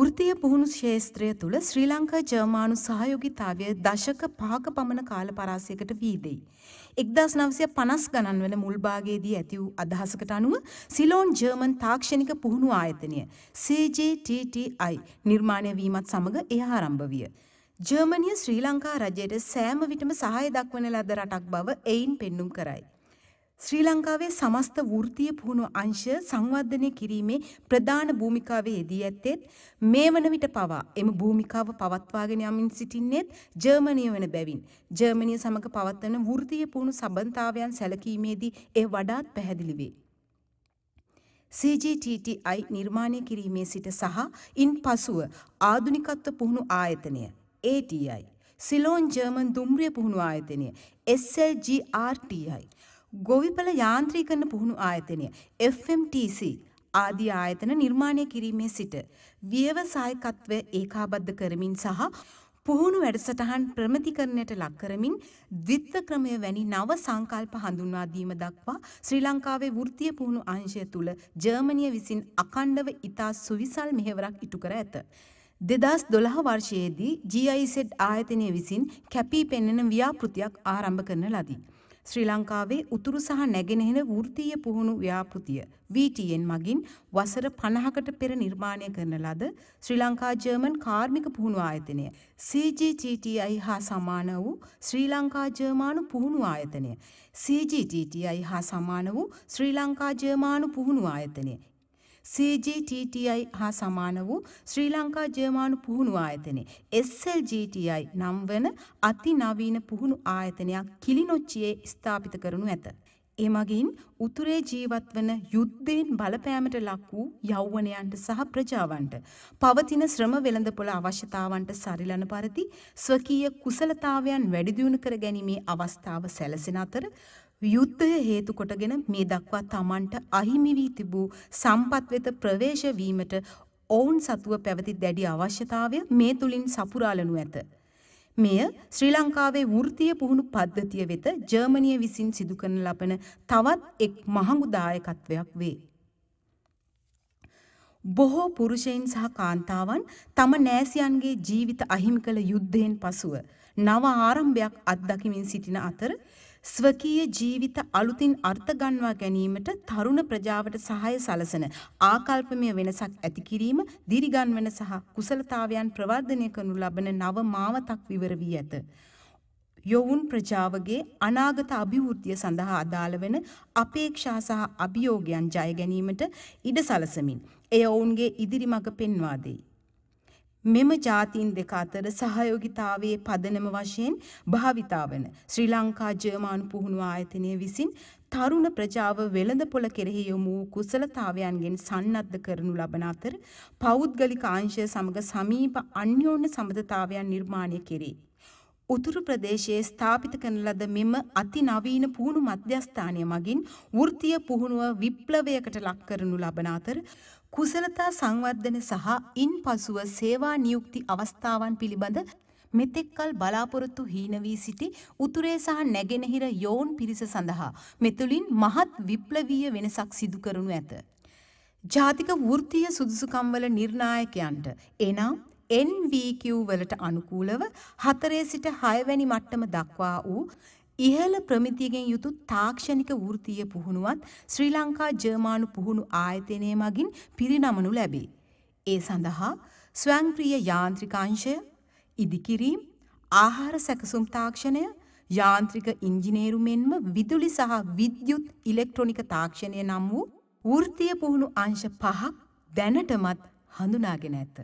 ෘතිය පුහුණු ශේත්‍රය තුළ ශ්‍රී ලංකා ජර්මානු සහයෝගිතාවය දශක පහක පමණ කාල පරාසයකට වීදෙයි. එක්දස් නවසය පනස් ගණන් වන මුල්භාගයේදී ඇති වූ අදහසකට අනුව සිලෝන් ජර්මන් තාක්ෂණික පුහුණු ආයතනය CJTTI නිර්මාණය වීමත් සමඟ එය ආරම්භ විය. ජර්මනිය ශ්‍රී ලංකා රජයට සෑම විටම සහය දක්වන ලද රටක් බව එයින් පෙන්නුම් කරයි. ශ්‍රී ලංකාවේ සමස්ත වෘත්තීය පුහුණු අංශ සංවර්ධනය කිරීමේ ප්‍රධාන භූමිකාවේ යෙදී ඇත්තේත් මේ වන විට පවා එම භූමිකාව පවත්වාගෙන යමින් සිටින්නේත් ජර්මනිය වන බැවින් ජර්මනිය සමග පවත්වන වෘත්තීය පුහුණු සම්බන්ධතාවයන් සැලකීමේදී එය වඩාත් පැහැදිලි වේ. CGTTI නිර්මාණය කිරීමේ සිට සහ ඉන් පසුව ආධුනිකත්ව පුහුණු ආයතනය ATI සිලෝන් ජර්මන් දුම්රිය පුහුණු ආයතනය SLGRTI ගොවිපල යාන්ත්‍රීකරණ පුහුණු ආයතනය FMTC ආදී ආයතන නිර්මාණය කිරීමේ සිට ව්‍යවසායකත්වය ඒකාබද්ධ කරමින් සහ පුහුණු වැඩසටහන් ප්‍රමිතිකරණයට ලක් කරමින් ද්විත්ව ක්‍රමය වැනි නව සංකල්ප හඳුන්වා දීම දක්වා ශ්‍රී ලංකාවේ වෘත්තීය පුහුණු අංශය තුල ජර්මනිය විසින් අඛණ්ඩව ඊතා සුවිසල් මෙහෙවරක් ඉටු කර ඇත. දෙදස් දොළහ වර්ෂයේදී GIZ ආයතනය විසින් කැපී පෙන්නෙන ව්‍යාපෘතියක් ආරම්භ කරන ලදී. ශ්‍රී ලංකාවේ උතුරු සහ නැගෙනහිර වෘත්තීය පුහුණු ව්‍යාපෘතිය VTN මගින් වසර 50කට පෙර නිර්මාණය කරන ලද ශ්‍රී ලංකා ජර්මන් කාර්මික පුහුණු ආයතනය CGTTI හා සමාන වූ ශ්‍රී ලංකා ජර්මානු පුහුණු ආයතනය CGTTI හා සමාන වූ ශ්‍රී ලංකා ජර්මානු පුහුණු ආයතනය CGTTI හා සමාන වූ ශ්‍රී ලංකා ජර්මානු පුහුණු ආයතනය SLGTI නම් වන අති නවීන පුහුණු ආයතනයක් කිලිනොච්චියේ ස්ථාපිත කරනු ඇත. එමගින් උතුරේ ජීවත් වන යුද්ධයෙන් බලපෑමට ලක් වූ යෞවනයන්ට සහ ප්‍රජාවන්ට පවතින ශ්‍රම වෙළඳපොළ අවශ්‍යතාවන්ට සරිලන පරිදි ස්වකීය කුසලතාවයන් වැඩිදියුණු කර ගැනීමේ අවස්ථාව සැලසෙන අතර යුද්ධය හේතු කොටගෙන මේ දක්වා තමන්ට අහිමි වී තිබූ සම්පත් වෙත ප්‍රවේශ වීමට ඔවුන් සතුව පැවති දැඩි අවශ්‍යතාවය මේ තුලින් සපුරාලනු ඇත. මෙය ශ්‍රී ලංකාවේ වෘත්තීය පුහුණු පද්ධතිය වෙත ජර්මනිය විසින් සිදු කරන ලබන තවත් එක් මහඟු දායකත්වයක් වේ. බොහෝ පුරුෂයන් සහ කාන්තාවන් තම නෑසියන්ගේ ජීවිත අහිමි කළ යුද්ධයෙන් පසුව නව ආරම්භයක් අත්දකිමින් සිටින අතර ස්වකීය ජීවිත අලුතින් අර්ථගන්වා ගැනීමට තරුණ ප්‍රජාවට සහය සලසන ආකල්පමය වෙනසක් ඇති කිරීම දිරිගන්වන සහ කුසලතාවයන් ප්‍රවර්ධනය කරනු ලබන නව මාවතක් විවර වී ඇත. යොවුන් ප්‍රජාවගේ අනාගත අභිවෘද්ධිය සඳහා අදාළ වෙන අපේක්ෂා සහ අභියෝගයන් ජය ගැනීමට ඉඩ සලසමින් එය ඔවුන්ගේ ඉදිරි මඟ පෙන්වා දෙයි. මෙම ජාතීන් දෙක අතර සහයෝගිතාවයේ පදනම වශයෙන් භාවිතා වන ශ්‍රී ලංකා ජර්මානු පුහුණු ආයතනය විසින් තරුණ ප්‍රජාව වෙළඳපොළ කෙරෙහි යොමු කුසලතාවයන්ගෙන් සන්නද්ධ කරනු ලබන අතර පෞද්ගලික අංශය සමග සමීප අන්‍යෝන්‍ය සම්බන්ධතාවයන් නිර්මාණය කෙරේ. උතුරු ප්‍රදේශයේ ස්ථාපිත කරන ලද මෙම අති නවීන පුහුණු මධ්‍යස්ථානය මගින් වෘත්තීය පුහුණුව විප්ලවයකට ලක් කරනු ලබන අතර කුසලතා සංවර්ධන සහ ඉන්පසුව සේවා නියුක්ති අවස්ථාවන් පිළිබඳ මෙතෙක්කල් බලාපොරොත්තු හීන වී සිටි උතුරේ සහ නැගෙනහිර යෝන් පිරිස සඳහා මෙතුලින් මහත් විප්ලවීය වෙනසක් සිදු කරනු ඇත. ජාතික වෘත්තීය සුදුසුකම්වල නිර්ණායකයන්ට එනම් NVQ වලට අනුකූලව හතරේ සිට හයවැනි මට්ටම දක්වා වූ ඉහළ ප්‍රමිතියගෙන් යුතු තාක්ෂණික වෘත්තීය පුහුණුවත් ශ්‍රී ලංකා ජර්මානු පුහුණු ආයතනය මගින් පිරිනමනු ලැබේ. ඒ සඳහා ස්වංක්‍රීය යාන්ත්‍රිකාංශය, ඉදිකිරීම්, ආහාර සැකසුම් තාක්ෂණය, යාන්ත්‍රික ඉංජිනේරු මෙන්ම විදුලි සහ විද්‍යුත් ඉලෙක්ට්‍රොනික තාක්ෂණය නම් වූ වෘත්තීය පුහුණු අංශ පහක් දැනටමත් හඳුනාගෙන ඇත.